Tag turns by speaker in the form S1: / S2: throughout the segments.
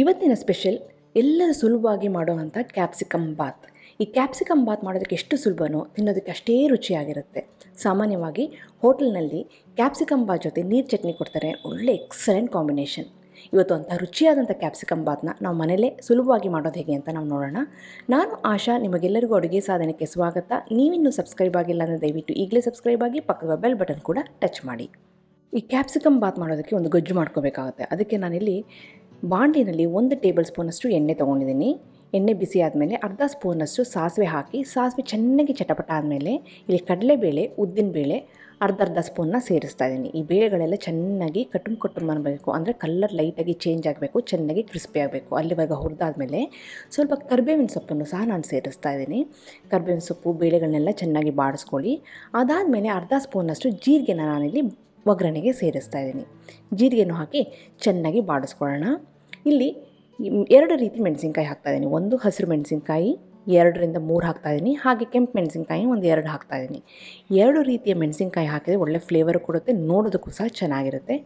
S1: ಇವತ್ತಿನ ಸ್ಪೆಷಲ್ ಎಲ್ಲರೂ ಸುಲಭವಾಗಿ ಮಾಡುವಂಥ ಕ್ಯಾಪ್ಸಿಕಮ್ ಬಾತ್ ಈ ಕ್ಯಾಪ್ಸಿಕಮ್ ಬಾತ್ ಮಾಡೋದಕ್ಕೆ ಎಷ್ಟು ಸುಲಭನೋ ತಿನ್ನೋದಕ್ಕೆ ಅಷ್ಟೇ ರುಚಿಯಾಗಿರುತ್ತೆ ಸಾಮಾನ್ಯವಾಗಿ ಹೋಟೆಲ್ನಲ್ಲಿ ಕ್ಯಾಪ್ಸಿಕಮ್ ಬಾತ್ ಜೊತೆ ನೀರು ಚಟ್ನಿ ಕೊಡ್ತಾರೆ ಒಳ್ಳೆ ಎಕ್ಸಲೆಂಟ್ ಕಾಂಬಿನೇಷನ್ ಇವತ್ತು ಅಂಥ ರುಚಿಯಾದಂಥ ಕ್ಯಾಪ್ಸಿಕಮ್ ಬಾತ್ನ ನಾವು ಮನೆಯಲ್ಲೇ ಸುಲಭವಾಗಿ ಮಾಡೋದು ಹೇಗೆ ಅಂತ ನಾವು ನೋಡೋಣ ನಾನು ಆಶಾ ನಿಮಗೆಲ್ಲರಿಗೂ ಅಡುಗೆ ಸಾಧನಕ್ಕೆ ಸ್ವಾಗತ ನೀವಿನ್ನೂ ಸಬ್ಸ್ಕ್ರೈಬ್ ಆಗಿಲ್ಲ ಅಂದರೆ ದಯವಿಟ್ಟು ಈಗಲೇ ಸಬ್ಸ್ಕ್ರೈಬ್ ಆಗಿ ಪಕ್ಕದ ಬೆಲ್ ಬಟನ್ ಕೂಡ ಟಚ್ ಮಾಡಿ ಈ ಕ್ಯಾಪ್ಸಿಕಮ್ ಬಾತ್ ಮಾಡೋದಕ್ಕೆ ಒಂದು ಗೊಜ್ಜು ಮಾಡ್ಕೋಬೇಕಾಗುತ್ತೆ ಅದಕ್ಕೆ ನಾನಿಲ್ಲಿ ಬಾಂಡಿನಲ್ಲಿ ಒಂದು ಟೇಬಲ್ ಸ್ಪೂನಷ್ಟು ಎಣ್ಣೆ ತೊಗೊಂಡಿದ್ದೀನಿ ಎಣ್ಣೆ ಬಿಸಿ ಆದಮೇಲೆ ಅರ್ಧ ಸ್ಪೂನಷ್ಟು ಸಾಸಿವೆ ಹಾಕಿ ಸಾಸಿವೆ ಚೆನ್ನಾಗಿ ಚಟಪಟ ಆದಮೇಲೆ ಇಲ್ಲಿ ಕಡಲೆಬೇಳೆ ಉದ್ದಿನ ಬೇಳೆ ಅರ್ಧ ಅರ್ಧ ಸ್ಪೂನ್ನ ಸೇರಿಸ್ತಾ ಇದ್ದೀನಿ ಈ ಬೇಳೆಗಳೆಲ್ಲ ಚೆನ್ನಾಗಿ ಕಟುಮ್ ಕಟುಮ್ ಅನ್ನಬೇಕು ಅಂದರೆ ಕಲರ್ ಲೈಟಾಗಿ ಚೇಂಜ್ ಆಗಬೇಕು ಚೆನ್ನಾಗಿ ಕ್ರಿಸ್ಪಿ ಆಗಬೇಕು ಅಲ್ಲಿವರೆಗೆ ಹುರಿದಾದ್ಮೇಲೆ ಸ್ವಲ್ಪ ಕರ್ಬೇವಿನ ಸೊಪ್ಪನ್ನು ಸಹ ನಾನು ಸೇರಿಸ್ತಾ ಇದ್ದೀನಿ ಕರ್ಬೇವಿನ ಸೊಪ್ಪು ಬೇಳೆಗಳನ್ನೆಲ್ಲ ಚೆನ್ನಾಗಿ ಬಾಡಿಸ್ಕೊಳ್ಳಿ ಅದಾದಮೇಲೆ ಅರ್ಧ ಸ್ಪೂನಷ್ಟು ಜೀರಿಗೆನ ನಾನಿಲ್ಲಿ ಒಗ್ಗರಣೆಗೆ ಸೇರಿಸ್ತಾ ಇದ್ದೀನಿ ಜೀರಿಗೆಯನ್ನು ಹಾಕಿ ಚೆನ್ನಾಗಿ ಬಾಡಿಸ್ಕೊಳ್ಳೋಣ ಇಲ್ಲಿ ಎರಡು ರೀತಿ ಮೆಣಸಿನ್ಕಾಯಿ ಹಾಕ್ತಾ ಇದ್ದೀನಿ ಒಂದು ಹಸಿರು ಮೆಣಸಿನ್ಕಾಯಿ ಎರಡರಿಂದ ಮೂರು ಹಾಕ್ತಾ ಇದ್ದೀನಿ ಹಾಗೆ ಕೆಂಪು ಮೆಣಸಿನ್ಕಾಯಿ ಒಂದು ಎರಡು ಹಾಕ್ತಾ ಇದ್ದೀನಿ ಎರಡು ರೀತಿಯ ಮೆಣಸಿನ್ಕಾಯಿ ಹಾಕಿದರೆ ಒಳ್ಳೆ ಫ್ಲೇವರ್ ಕೊಡುತ್ತೆ ನೋಡೋದಕ್ಕೂ ಸಹ ಚೆನ್ನಾಗಿರುತ್ತೆ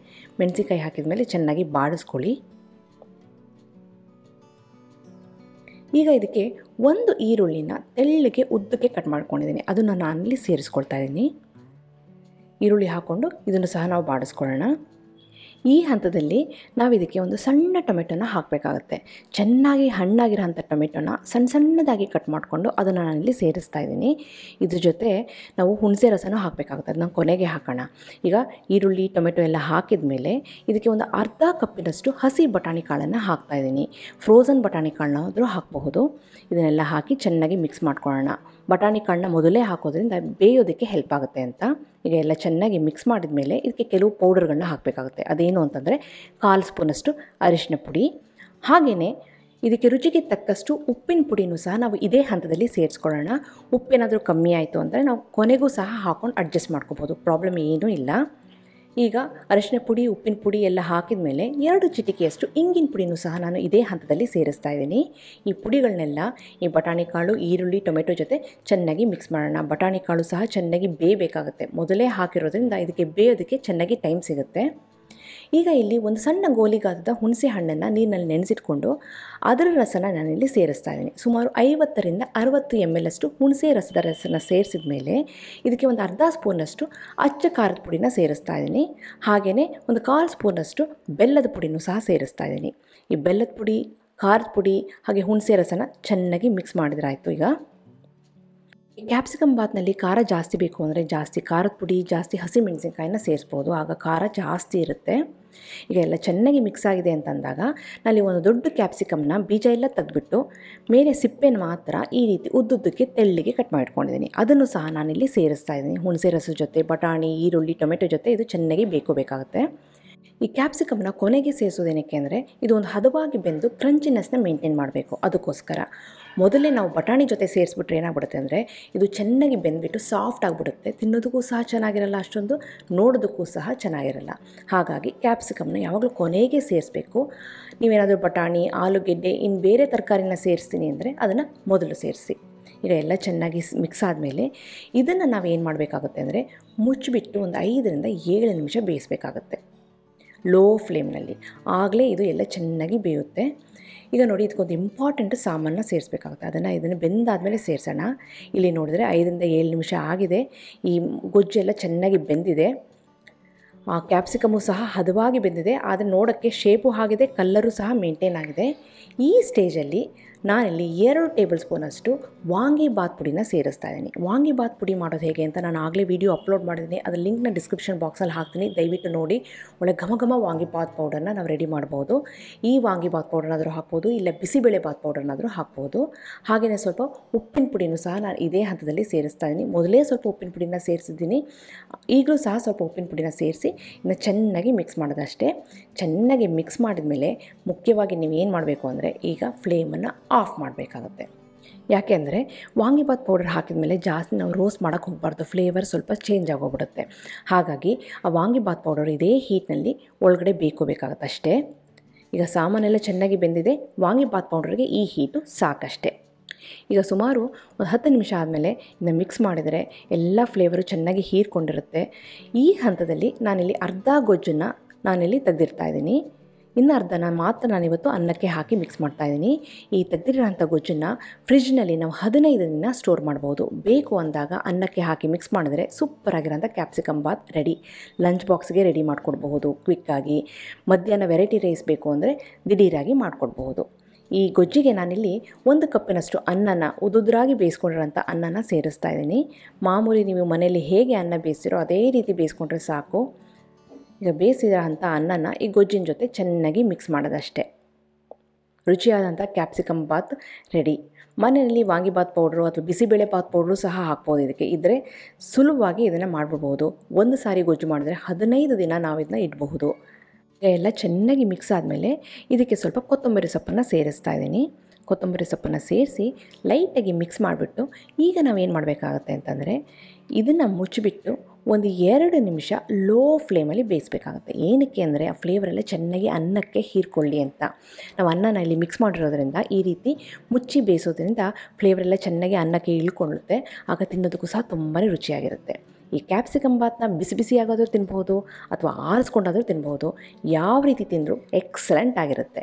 S1: ಮೆಣಸಿನ್ಕಾಯಿ ಹಾಕಿದ ಮೇಲೆ ಚೆನ್ನಾಗಿ ಬಾಡಿಸ್ಕೊಳ್ಳಿ ಈಗ ಇದಕ್ಕೆ ಒಂದು ಈರುಳ್ಳಿನ ತೆಳ್ಳಗೆ ಉದ್ದಕ್ಕೆ ಕಟ್ ಮಾಡ್ಕೊಂಡಿದ್ದೀನಿ ಅದನ್ನು ನಾನು ಇಲ್ಲಿ ಸೇರಿಸ್ಕೊಳ್ತಾ ಇದ್ದೀನಿ ಈರುಳ್ಳಿ ಹಾಕ್ಕೊಂಡು ಇದನ್ನು ಸಹ ನಾವು ಬಾಡಿಸ್ಕೊಳ್ಳೋಣ ಈ ಹಂತದಲ್ಲಿ ನಾವು ಇದಕ್ಕೆ ಒಂದು ಸಣ್ಣ ಟೊಮೆಟೊನ ಹಾಕಬೇಕಾಗತ್ತೆ ಚೆನ್ನಾಗಿ ಹಣ್ಣಾಗಿರೋಂಥ ಟೊಮೆಟೊನ ಸಣ್ಣ ಸಣ್ಣದಾಗಿ ಕಟ್ ಮಾಡಿಕೊಂಡು ಅದನ್ನು ನಾನಿಲ್ಲಿ ಸೇರಿಸ್ತಾ ಇದ್ದೀನಿ ಇದ್ರ ಜೊತೆ ನಾವು ಹುಣಸೆ ರಸನೂ ಹಾಕಬೇಕಾಗುತ್ತೆ ಅದನ್ನ ಕೊನೆಗೆ ಹಾಕೋಣ ಈಗ ಈರುಳ್ಳಿ ಟೊಮೆಟೊ ಎಲ್ಲ ಹಾಕಿದ ಮೇಲೆ ಇದಕ್ಕೆ ಒಂದು ಅರ್ಧ ಕಪ್ಪಿನಷ್ಟು ಹಸಿ ಬಟಾಣಿ ಕಾಳನ್ನು ಹಾಕ್ತಾ ಇದ್ದೀನಿ ಫ್ರೋಝನ್ ಬಟಾಣಿ ಕಾಳನ್ನಾದರೂ ಹಾಕಬಹುದು ಇದನ್ನೆಲ್ಲ ಹಾಕಿ ಚೆನ್ನಾಗಿ ಮಿಕ್ಸ್ ಮಾಡ್ಕೊಳ್ಳೋಣ ಬಟಾಣಿ ಕಾಳನ್ನ ಮೊದಲೇ ಹಾಕೋದ್ರಿಂದ ಬೇಯೋದಕ್ಕೆ ಹೆಲ್ಪ್ ಆಗುತ್ತೆ ಅಂತ ಈಗ ಎಲ್ಲ ಚೆನ್ನಾಗಿ ಮಿಕ್ಸ್ ಮಾಡಿದ ಮೇಲೆ ಇದಕ್ಕೆ ಕೆಲವು ಪೌಡರ್ಗಳನ್ನ ಹಾಕಬೇಕಾಗುತ್ತೆ ಅದೇನು ಅಂತಂದರೆ ಕಾಲು ಸ್ಪೂನಷ್ಟು ಅರಿಶಿನ ಪುಡಿ ಹಾಗೆಯೇ ಇದಕ್ಕೆ ರುಚಿಗೆ ತಕ್ಕಷ್ಟು ಉಪ್ಪಿನ ಪುಡಿನೂ ಸಹ ನಾವು ಇದೇ ಹಂತದಲ್ಲಿ ಸೇರಿಸ್ಕೊಳ್ಳೋಣ ಉಪ್ಪೇನಾದರೂ ಕಮ್ಮಿ ಆಯಿತು ಅಂದರೆ ನಾವು ಕೊನೆಗೂ ಸಹ ಹಾಕೊಂಡು ಅಡ್ಜಸ್ಟ್ ಮಾಡ್ಕೋಬೋದು ಪ್ರಾಬ್ಲಮ್ ಏನೂ ಇಲ್ಲ ಈಗ ಅರಿಶಿನ ಪುಡಿ ಉಪ್ಪಿನ ಪುಡಿ ಎಲ್ಲ ಹಾಕಿದ ಮೇಲೆ ಎರಡು ಚಿಟಿಕೆಯಷ್ಟು ಇಂಗಿನ ಪುಡಿನೂ ಸಹ ನಾನು ಇದೇ ಹಂತದಲ್ಲಿ ಸೇರಿಸ್ತಾ ಇದ್ದೀನಿ ಈ ಪುಡಿಗಳನ್ನೆಲ್ಲ ಈ ಬಟಾಣಿ ಕಾಳು ಈರುಳ್ಳಿ ಟೊಮೆಟೊ ಜೊತೆ ಚೆನ್ನಾಗಿ ಮಿಕ್ಸ್ ಮಾಡೋಣ ಬಟಾಣಿ ಕಾಳು ಸಹ ಚೆನ್ನಾಗಿ ಬೇಯಬೇಕಾಗುತ್ತೆ ಮೊದಲೇ ಹಾಕಿರೋದ್ರಿಂದ ಇದಕ್ಕೆ ಬೇಯೋದಕ್ಕೆ ಚೆನ್ನಾಗಿ ಟೈಮ್ ಸಿಗುತ್ತೆ ಈಗ ಇಲ್ಲಿ ಒಂದು ಸಣ್ಣ ಗೋಲಿಗಾದ ಹುಣಸೆ ಹಣ್ಣನ್ನು ನೀರಿನಲ್ಲಿ ನೆನೆಸಿಟ್ಕೊಂಡು ಅದರ ರಸನ ನಾನಿಲ್ಲಿ ಸೇರಿಸ್ತಾ ಇದ್ದೀನಿ ಸುಮಾರು ಐವತ್ತರಿಂದ ಅರವತ್ತು ಎಮ್ ಎಲ್ ಅಷ್ಟು ಹುಣಸೆ ರಸದ ರಸನ ಸೇರಿಸಿದ ಮೇಲೆ ಇದಕ್ಕೆ ಒಂದು ಅರ್ಧ ಸ್ಪೂನಷ್ಟು ಅಚ್ಚ ಖಾರದ ಪುಡಿನ ಸೇರಿಸ್ತಾ ಇದ್ದೀನಿ ಹಾಗೆಯೇ ಒಂದು ಕಾಲು ಸ್ಪೂನಷ್ಟು ಬೆಲ್ಲದ ಪುಡಿನೂ ಸಹ ಸೇರಿಸ್ತಾ ಇದ್ದೀನಿ ಈ ಬೆಲ್ಲದ ಪುಡಿ ಖಾರದ ಪುಡಿ ಹಾಗೆ ಹುಣಸೆ ರಸನ ಚೆನ್ನಾಗಿ ಮಿಕ್ಸ್ ಮಾಡಿದ್ರಾಯಿತು ಈಗ ಕ್ಯಾಪ್ಸಿಕಮ್ ಬಾತ್ನಲ್ಲಿ ಖಾರ ಜಾಸ್ತಿ ಬೇಕು ಅಂದರೆ ಜಾಸ್ತಿ ಖಾರದ ಪುಡಿ ಜಾಸ್ತಿ ಹಸಿ ಸೇರಿಸ್ಬೋದು ಆಗ ಖಾರ ಜಾಸ್ತಿ ಇರುತ್ತೆ ಈಗ ಎಲ್ಲ ಚೆನ್ನಾಗಿ ಮಿಕ್ಸ್ ಆಗಿದೆ ಅಂತಂದಾಗ ನಲ್ಲಿ ಒಂದು ದೊಡ್ಡ ಕ್ಯಾಪ್ಸಿಕಮ್ನ ಬೀಜ ಎಲ್ಲ ತೆಗೆದುಬಿಟ್ಟು ಮೇಲೆ ಸಿಪ್ಪೆನ ಮಾತ್ರ ಈ ರೀತಿ ಉದ್ದುದ್ದಕ್ಕೆ ತೆಳ್ಳಿಗೆ ಕಟ್ ಮಾಡಿಟ್ಕೊಂಡಿದ್ದೀನಿ ಅದನ್ನು ಸಹ ನಾನಿಲ್ಲಿ ಸೇರಿಸ್ತಾ ಇದ್ದೀನಿ ಹುಣಸೆ ರಸ ಜೊತೆ ಬಟಾಣಿ ಈರುಳ್ಳಿ ಟೊಮೆಟೊ ಜೊತೆ ಇದು ಚೆನ್ನಾಗಿ ಬೇಕು ಬೇಕಾಗುತ್ತೆ ಈ ಕ್ಯಾಪ್ಸಿಕಮ್ನ ಕೊನೆಗೆ ಸೇರಿಸೋದೇನಕ್ಕೆ ಅಂದರೆ ಇದು ಒಂದು ಹದವಾಗಿ ಬೆಂದು ಕ್ರಂಚಿನೆಸ್ನ ಮೇಂಟೈನ್ ಮಾಡಬೇಕು ಅದಕ್ಕೋಸ್ಕರ ಮೊದಲೇ ನಾವು ಬಟಾಣಿ ಜೊತೆ ಸೇರಿಸ್ಬಿಟ್ರೆ ಏನಾಗ್ಬಿಡುತ್ತೆ ಅಂದರೆ ಇದು ಚೆನ್ನಾಗಿ ಬೆಂದ್ಬಿಟ್ಟು ಸಾಫ್ಟ್ ಆಗಿಬಿಡುತ್ತೆ ತಿನ್ನೋದಕ್ಕೂ ಸಹ ಚೆನ್ನಾಗಿರಲ್ಲ ಅಷ್ಟೊಂದು ನೋಡೋದಕ್ಕೂ ಸಹ ಚೆನ್ನಾಗಿರಲ್ಲ ಹಾಗಾಗಿ ಕ್ಯಾಪ್ಸಿಕಮ್ನ ಯಾವಾಗಲೂ ಕೊನೆಗೆ ಸೇರಿಸಬೇಕು ನೀವೇನಾದರೂ ಬಟಾಣಿ ಆಲೂಗೆಡ್ಡೆ ಇನ್ನು ಬೇರೆ ತರಕಾರಿನ ಸೇರಿಸ್ತೀನಿ ಅಂದರೆ ಅದನ್ನು ಮೊದಲು ಸೇರಿಸಿ ಈಗ ಎಲ್ಲ ಚೆನ್ನಾಗಿ ಮಿಕ್ಸ್ ಆದಮೇಲೆ ಇದನ್ನು ನಾವು ಏನು ಮಾಡಬೇಕಾಗುತ್ತೆ ಅಂದರೆ ಮುಚ್ಚಿಬಿಟ್ಟು ಒಂದು ಐದರಿಂದ ಏಳು ನಿಮಿಷ ಬೇಯಿಸಬೇಕಾಗುತ್ತೆ ಲೋ ಫ್ಲೇಮ್ನಲ್ಲಿ ಆಗಲೇ ಇದು ಎಲ್ಲ ಚೆನ್ನಾಗಿ ಬೇಯುತ್ತೆ ಈಗ ನೋಡಿ ಇದಕ್ಕೊಂದು ಇಂಪಾರ್ಟೆಂಟ್ ಸಾಮಾನನ್ನ ಸೇರಿಸ್ಬೇಕಾಗುತ್ತೆ ಅದನ್ನು ಇದನ್ನು ಬೆಂದಾದಮೇಲೆ ಸೇರಿಸೋಣ ಇಲ್ಲಿ ನೋಡಿದ್ರೆ ಐದರಿಂದ ಏಳು ನಿಮಿಷ ಆಗಿದೆ ಈ ಗೊಜ್ಜು ಎಲ್ಲ ಚೆನ್ನಾಗಿ ಬೆಂದಿದೆ ಆ ಕ್ಯಾಪ್ಸಿಕಮು ಸಹ ಹದವಾಗಿ ಬೆಂದಿದೆ ಆದರೆ ನೋಡೋಕ್ಕೆ ಶೇಪು ಆಗಿದೆ ಕಲ್ಲರು ಸಹ ಮೇಂಟೈನ್ ಆಗಿದೆ ಈ ಸ್ಟೇಜಲ್ಲಿ ನಾನಿಲ್ಲಿ ಎರಡು ಟೇಬಲ್ ಸ್ಪೂನಷ್ಟು ವಾಂಗಿ ಬಾತ್ ಪುಡಿನ ಸೇರಿಸ್ತಾ ಇದ್ದೀನಿ ಬಾತ್ ಪುಡಿ ಮಾಡೋದು ಹೇಗೆ ಅಂತ ನಾನು ಆಗಲೇ ವೀಡಿಯೋ ಅಪ್ಲೋಡ್ ಮಾಡಿದ್ದೀನಿ ಅದರ ಲಿಂಕ್ನ ಡಿಸ್ಕ್ರಿಪ್ಷನ್ ಬಾಕ್ಸಲ್ಲಿ ಹಾಕ್ತೀನಿ ದಯವಿಟ್ಟು ನೋಡಿ ಒಳ್ಳೆ ಘಮ ಘಮ ವಾಂಗಿಬಾತ್ ಪೌಡರ್ನ ನಾವು ರೆಡಿ ಮಾಡ್ಬೋದು ಈ ವಾಂಗಿ ವಾಂಗಿಬಾತ್ ಪೌಡರ್ನಾದರೂ ಹಾಕ್ಬೋದು ಇಲ್ಲ ಬಿಸಿಬೇಳೆ ಬಾತ್ ಪೌಡರ್ನಾದರೂ ಹಾಕ್ಬೋದು ಹಾಗೆಯೇ ಸ್ವಲ್ಪ ಉಪ್ಪಿನ ಪುಡಿನೂ ಸಹ ನಾನು ಇದೇ ಹಂತದಲ್ಲಿ ಸೇರಿಸ್ತಾ ಇದ್ದೀನಿ ಮೊದಲೇ ಸ್ವಲ್ಪ ಉಪ್ಪಿನ ಪುಡಿನ ಸೇರಿಸಿದ್ದೀನಿ ಈಗಲೂ ಸಹ ಸ್ವಲ್ಪ ಉಪ್ಪಿನ ಪುಡಿನ ಸೇರಿಸಿ ಇನ್ನು ಚೆನ್ನಾಗಿ ಮಿಕ್ಸ್ ಮಾಡೋದಷ್ಟೇ ಚೆನ್ನಾಗಿ ಮಿಕ್ಸ್ ಮಾಡಿದ ಮೇಲೆ ಮುಖ್ಯವಾಗಿ ನೀವು ಏನು ಮಾಡಬೇಕು ಅಂದರೆ ಈಗ ಫ್ಲೇಮನ್ನು ಆಫ್ ಮಾಡಬೇಕಾಗತ್ತೆ ಅಂದರೆ ವಾಂಗಿಬಾತ್ ಪೌಡರ್ ಹಾಕಿದ ಮೇಲೆ ಜಾಸ್ತಿ ನಾವು ರೋಸ್ಟ್ ಮಾಡೋಕ್ಕೆ ಹೋಗ್ಬಾರ್ದು ಫ್ಲೇವರ್ ಸ್ವಲ್ಪ ಚೇಂಜ್ ಆಗೋಗ್ಬಿಡುತ್ತೆ ಹಾಗಾಗಿ ಆ ವಾಂಗಿಬಾತ್ ಪೌಡರ್ ಇದೇ ಹೀಟ್ನಲ್ಲಿ ಒಳಗಡೆ ಬೇಕು ಬೇಕಾಗುತ್ತೆ ಅಷ್ಟೇ ಈಗ ಸಾಮಾನೆಲ್ಲ ಚೆನ್ನಾಗಿ ಬೆಂದಿದೆ ವಾಂಗಿಬಾತ್ ಪೌಡರ್ಗೆ ಈ ಹೀಟು ಸಾಕಷ್ಟೇ ಈಗ ಸುಮಾರು ಒಂದು ಹತ್ತು ನಿಮಿಷ ಆದಮೇಲೆ ಇದನ್ನು ಮಿಕ್ಸ್ ಮಾಡಿದರೆ ಎಲ್ಲ ಫ್ಲೇವರು ಚೆನ್ನಾಗಿ ಹೀರ್ಕೊಂಡಿರುತ್ತೆ ಈ ಹಂತದಲ್ಲಿ ನಾನಿಲ್ಲಿ ಅರ್ಧ ಗೊಜ್ಜನ್ನು ನಾನಿಲ್ಲಿ ತೆಗೆದಿರ್ತಾ ಇದ್ದೀನಿ ಇನ್ನು ನಾನು ಮಾತ್ರ ನಾನಿವತ್ತು ಅನ್ನಕ್ಕೆ ಹಾಕಿ ಮಿಕ್ಸ್ ಮಾಡ್ತಾ ಇದ್ದೀನಿ ಈ ತೆಗೆದಿರೋಂಥ ಗೊಜ್ಜನ್ನು ಫ್ರಿಜ್ನಲ್ಲಿ ನಾವು ಹದಿನೈದು ದಿನ ಸ್ಟೋರ್ ಮಾಡ್ಬೋದು ಬೇಕು ಅಂದಾಗ ಅನ್ನಕ್ಕೆ ಹಾಕಿ ಮಿಕ್ಸ್ ಮಾಡಿದ್ರೆ ಸೂಪರ್ ಆಗಿರೋಂಥ ಕ್ಯಾಪ್ಸಿಕಮ್ ಬಾತ್ ರೆಡಿ ಲಂಚ್ ಬಾಕ್ಸ್ಗೆ ರೆಡಿ ಮಾಡಿಕೊಡ್ಬಹುದು ಕ್ವಿಕ್ಕಾಗಿ ಮಧ್ಯಾಹ್ನ ವೆರೈಟಿ ರೈಸ್ ಬೇಕು ಅಂದರೆ ದಿಢೀರಾಗಿ ಮಾಡಿಕೊಡ್ಬಹುದು ಈ ಗೊಜ್ಜಿಗೆ ನಾನಿಲ್ಲಿ ಒಂದು ಕಪ್ಪಿನಷ್ಟು ಅನ್ನನ ಉದುದ್ರಾಗಿ ಬೇಯಿಸ್ಕೊಂಡಿರೋಂಥ ಅನ್ನನ ಸೇರಿಸ್ತಾ ಇದ್ದೀನಿ ಮಾಮೂಲಿ ನೀವು ಮನೆಯಲ್ಲಿ ಹೇಗೆ ಅನ್ನ ಬೇಯಿಸ್ತಿರೋ ಅದೇ ರೀತಿ ಬೇಯಿಸ್ಕೊಂಡ್ರೆ ಸಾಕು ಈಗ ಬೇಯಿಸಿದಂಥ ಅನ್ನನ ಈ ಗೊಜ್ಜಿನ ಜೊತೆ ಚೆನ್ನಾಗಿ ಮಿಕ್ಸ್ ಮಾಡೋದಷ್ಟೇ ರುಚಿಯಾದಂಥ ಕ್ಯಾಪ್ಸಿಕಮ್ ಬಾತ್ ರೆಡಿ ಮನೆಯಲ್ಲಿ ವಾಂಗಿಬಾತ್ ಪೌಡ್ರು ಅಥವಾ ಬಿಸಿಬೇಳೆ ಬಾತ್ ಪೌಡ್ರು ಸಹ ಹಾಕ್ಬೋದು ಇದಕ್ಕೆ ಇದ್ದರೆ ಸುಲಭವಾಗಿ ಇದನ್ನು ಮಾಡಿಬಿಡ್ಬೋದು ಒಂದು ಸಾರಿ ಗೊಜ್ಜು ಮಾಡಿದ್ರೆ ಹದಿನೈದು ದಿನ ನಾವು ಇದನ್ನ ಇಡಬಹುದು ಎಲ್ಲ ಚೆನ್ನಾಗಿ ಮಿಕ್ಸ್ ಆದಮೇಲೆ ಇದಕ್ಕೆ ಸ್ವಲ್ಪ ಕೊತ್ತಂಬರಿ ಸೊಪ್ಪನ್ನು ಸೇರಿಸ್ತಾ ಇದ್ದೀನಿ ಕೊತ್ತಂಬರಿ ಸೊಪ್ಪನ್ನು ಸೇರಿಸಿ ಲೈಟಾಗಿ ಮಿಕ್ಸ್ ಮಾಡಿಬಿಟ್ಟು ಈಗ ನಾವೇನು ಮಾಡಬೇಕಾಗತ್ತೆ ಅಂತಂದರೆ ಇದನ್ನು ಮುಚ್ಚಿಬಿಟ್ಟು ಒಂದು ಎರಡು ನಿಮಿಷ ಲೋ ಫ್ಲೇಮಲ್ಲಿ ಬೇಯಿಸಬೇಕಾಗುತ್ತೆ ಏನಕ್ಕೆ ಅಂದರೆ ಆ ಫ್ಲೇವರೆಲ್ಲ ಚೆನ್ನಾಗಿ ಅನ್ನಕ್ಕೆ ಹೀರ್ಕೊಳ್ಳಿ ಅಂತ ನಾವು ಅನ್ನನ ಇಲ್ಲಿ ಮಿಕ್ಸ್ ಮಾಡಿರೋದ್ರಿಂದ ಈ ರೀತಿ ಮುಚ್ಚಿ ಬೇಯಿಸೋದ್ರಿಂದ ಫ್ಲೇವರೆಲ್ಲ ಚೆನ್ನಾಗಿ ಅನ್ನಕ್ಕೆ ಇಳ್ಕೊಳ್ಳುತ್ತೆ ಆಗ ತಿನ್ನೋದಕ್ಕೂ ಸಹ ತುಂಬಾ ರುಚಿಯಾಗಿರುತ್ತೆ ಈ ಕ್ಯಾಪ್ಸಿಕಮ್ ಬಾತನ್ನ ಬಿಸಿ ಬಿಸಿಯಾಗಾದರೂ ತಿನ್ಬೋದು ಅಥವಾ ಆರಿಸ್ಕೊಂಡಾದರೂ ತಿನ್ಬೋದು ಯಾವ ರೀತಿ ತಿಂದರೂ ಎಕ್ಸಲೆಂಟ್ ಆಗಿರುತ್ತೆ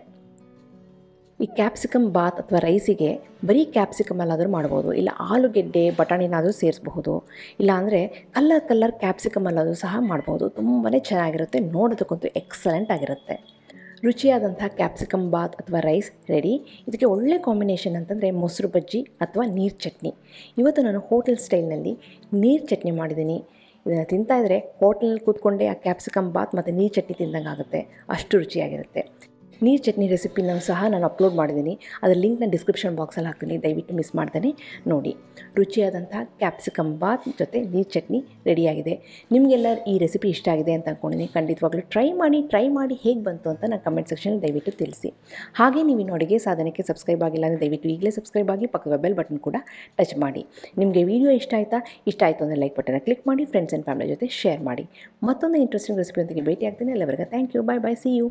S1: ಈ ಕ್ಯಾಪ್ಸಿಕಮ್ ಬಾತ್ ಅಥವಾ ರೈಸಿಗೆ ಬರೀ ಕ್ಯಾಪ್ಸಿಕಮ್ ಅಲ್ಲಾದರೂ ಮಾಡ್ಬೋದು ಇಲ್ಲ ಆಲೂಗೆಡ್ಡೆ ಬಟಾಣಿನಾದರೂ ಸೇರಿಸಬಹುದು ಇಲ್ಲಾಂದರೆ ಕಲ್ಲರ್ ಕಲ್ಲರ್ ಕ್ಯಾಪ್ಸಿಕಮ್ ಅಲ್ಲಾದರೂ ಸಹ ಮಾಡ್ಬೋದು ತುಂಬಾ ಚೆನ್ನಾಗಿರುತ್ತೆ ನೋಡೋದಕ್ಕಂತೂ ಎಕ್ಸಲೆಂಟ್ ಆಗಿರುತ್ತೆ ರುಚಿಯಾದಂಥ ಕ್ಯಾಪ್ಸಿಕಮ್ ಬಾತ್ ಅಥವಾ ರೈಸ್ ರೆಡಿ ಇದಕ್ಕೆ ಒಳ್ಳೆ ಕಾಂಬಿನೇಷನ್ ಅಂತಂದರೆ ಮೊಸರು ಬಜ್ಜಿ ಅಥವಾ ನೀರು ಚಟ್ನಿ ಇವತ್ತು ನಾನು ಹೋಟೆಲ್ ಸ್ಟೈಲ್ನಲ್ಲಿ ನೀರು ಚಟ್ನಿ ಮಾಡಿದ್ದೀನಿ ಇದನ್ನು ತಿಂತಾಯಿದ್ರೆ ಹೋಟೆಲ್ ಕೂತ್ಕೊಂಡೇ ಆ ಕ್ಯಾಪ್ಸಿಕಮ್ ಬಾತ್ ಮತ್ತು ನೀರು ಚಟ್ನಿ ತಿಂದಂಗೆ ಆಗುತ್ತೆ ಅಷ್ಟು ರುಚಿಯಾಗಿರುತ್ತೆ ನೀರು ಚಟ್ನಿ ರೆಸಿಪಿನ ಸಹ ನಾನು ಅಪ್ಲೋಡ್ ಮಾಡಿದ್ದೀನಿ ಅದರ ಲಿಂಕ್ನ ಡಿಸ್ಕ್ರಿಪ್ಷನ್ ಬಾಕ್ಸಲ್ಲಿ ಹಾಕ್ತೀನಿ ದಯವಿಟ್ಟು ಮಿಸ್ ಮಾಡ್ತಾನೆ ನೋಡಿ ರುಚಿಯಾದಂಥ ಕ್ಯಾಪ್ಸಿಕಮ್ ಬಾತ್ ಜೊತೆ ನೀರು ಚಟ್ನಿ ರೆಡಿಯಾಗಿದೆ ನಿಮಗೆಲ್ಲ ಈ ರೆಸಿಪಿ ಇಷ್ಟ ಆಗಿದೆ ಅಂತ ಅಂದ್ಕೊಂಡಿದ್ದೀನಿ ಖಂಡಿತವಾಗ್ಲೂ ಟ್ರೈ ಮಾಡಿ ಟ್ರೈ ಮಾಡಿ ಹೇಗೆ ಬಂತು ಅಂತ ನಾನು ಕಮೆಂಟ್ ಸೆಕ್ಷನ್ ದಯವಿಟ್ಟು ತಿಳಿಸಿ ಹಾಗೆ ನೀವು ಇನ್ನು ಅಡುಗೆ ಸಾಧನಕ್ಕೆ ಸಬ್ಸ್ಕ್ರೈಬ್ ಆಗಿಲ್ಲ ಅಂದರೆ ದಯವಿಟ್ಟು ಈಗಲೇ ಸಬ್ಸ್ಕ್ರೈಬ್ ಆಗಿ ಪಕ್ಕದ ಬೆಲ್ ಬಟನ್ ಕೂಡ ಟಚ್ ಮಾಡಿ ನಿಮಗೆ ವಿಡಿಯೋ ಇಷ್ಟ ಆಯಿತಾ ಇಷ್ಟ ಆಯಿತು ಅಂದರೆ ಲೈಕ್ ಬಟನ್ನ ಕ್ಲಿಕ್ ಮಾಡಿ ಫ್ರೆಂಡ್ಸ್ ಆ್ಯಂಡ್ ಫ್ಯಾಮಿಲಿ ಜೊತೆ ಶೇರ್ ಮಾಡಿ ಮತ್ತೊಂದು ಇಂಟ್ರೆಸ್ಟಿಂಗ್ ರೆಸಿಪಿಯೊಂದಿಗೆ ಭೇಟಿ ಆಗ್ತೀನಿ ಎಲ್ಲವರೆಗೂ thank you bye bye see you